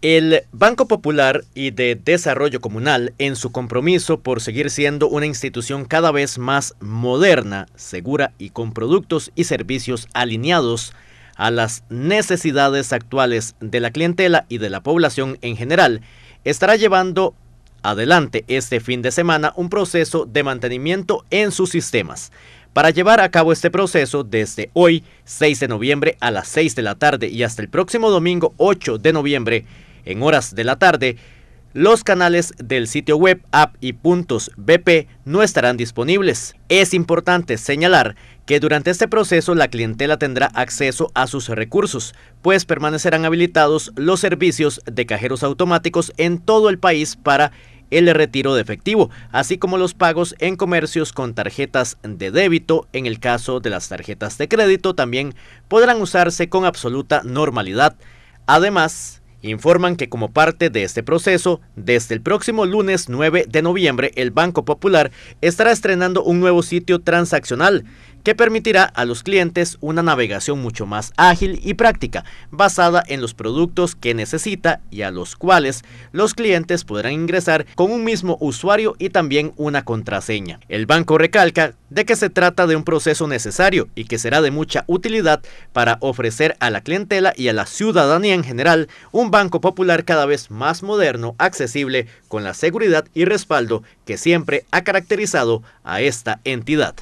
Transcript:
El Banco Popular y de Desarrollo Comunal, en su compromiso por seguir siendo una institución cada vez más moderna, segura y con productos y servicios alineados a las necesidades actuales de la clientela y de la población en general, estará llevando adelante este fin de semana un proceso de mantenimiento en sus sistemas. Para llevar a cabo este proceso desde hoy, 6 de noviembre a las 6 de la tarde y hasta el próximo domingo 8 de noviembre, en horas de la tarde, los canales del sitio web, app y puntos BP no estarán disponibles. Es importante señalar que durante este proceso la clientela tendrá acceso a sus recursos, pues permanecerán habilitados los servicios de cajeros automáticos en todo el país para el retiro de efectivo, así como los pagos en comercios con tarjetas de débito. En el caso de las tarjetas de crédito también podrán usarse con absoluta normalidad. Además, Informan que como parte de este proceso, desde el próximo lunes 9 de noviembre, el Banco Popular estará estrenando un nuevo sitio transaccional que permitirá a los clientes una navegación mucho más ágil y práctica, basada en los productos que necesita y a los cuales los clientes podrán ingresar con un mismo usuario y también una contraseña. El banco recalca de que se trata de un proceso necesario y que será de mucha utilidad para ofrecer a la clientela y a la ciudadanía en general un Banco Popular cada vez más moderno, accesible, con la seguridad y respaldo que siempre ha caracterizado a esta entidad.